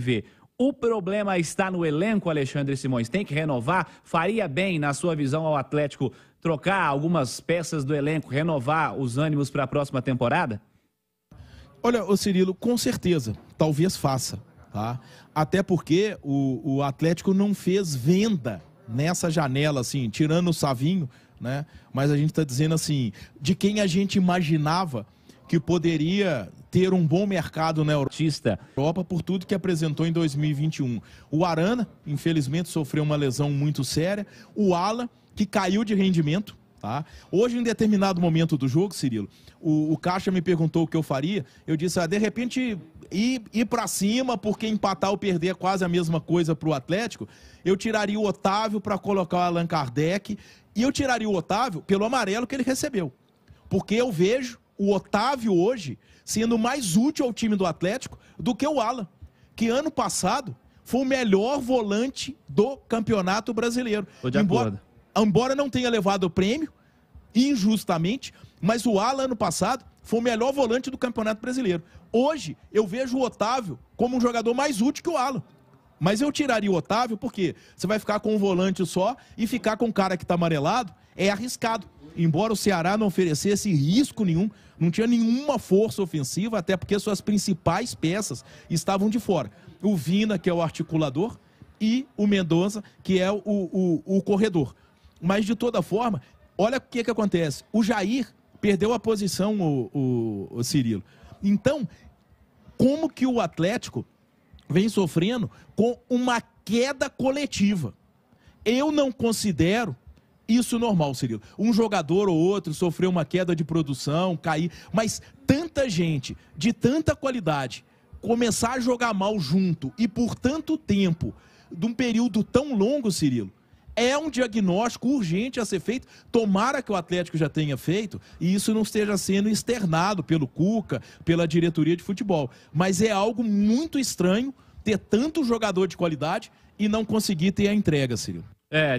ver. O problema está no elenco, Alexandre Simões. Tem que renovar? Faria bem, na sua visão, ao Atlético trocar algumas peças do elenco, renovar os ânimos para a próxima temporada? Olha, o Cirilo, com certeza, talvez faça. Tá? Até porque o, o Atlético não fez venda nessa janela, assim, tirando o Savinho, né? Mas a gente está dizendo assim, de quem a gente imaginava que poderia ter um bom mercado na Europa por tudo que apresentou em 2021. O Arana, infelizmente, sofreu uma lesão muito séria. O Ala, que caiu de rendimento. Tá? Hoje, em determinado momento do jogo, Cirilo, o, o Caixa me perguntou o que eu faria. Eu disse, ah, de repente, ir, ir para cima, porque empatar ou perder é quase a mesma coisa para o Atlético. Eu tiraria o Otávio para colocar o Allan Kardec. E eu tiraria o Otávio pelo amarelo que ele recebeu. Porque eu vejo o Otávio hoje sendo mais útil ao time do Atlético do que o Alan, que ano passado foi o melhor volante do Campeonato Brasileiro. Embora, embora não tenha levado o prêmio, injustamente, mas o Alan ano passado foi o melhor volante do Campeonato Brasileiro. Hoje eu vejo o Otávio como um jogador mais útil que o Alan. Mas eu tiraria o Otávio porque você vai ficar com um volante só e ficar com um cara que está amarelado é arriscado embora o Ceará não oferecesse risco nenhum, não tinha nenhuma força ofensiva, até porque suas principais peças estavam de fora. O Vina, que é o articulador, e o Mendonça, que é o, o, o corredor. Mas, de toda forma, olha o que, que acontece. O Jair perdeu a posição, o, o, o Cirilo. Então, como que o Atlético vem sofrendo com uma queda coletiva? Eu não considero isso normal, Cirilo. Um jogador ou outro sofreu uma queda de produção, cair, mas tanta gente de tanta qualidade começar a jogar mal junto e por tanto tempo, de um período tão longo, Cirilo, é um diagnóstico urgente a ser feito. Tomara que o Atlético já tenha feito e isso não esteja sendo externado pelo Cuca, pela diretoria de futebol. Mas é algo muito estranho ter tanto jogador de qualidade e não conseguir ter a entrega, Cirilo. É.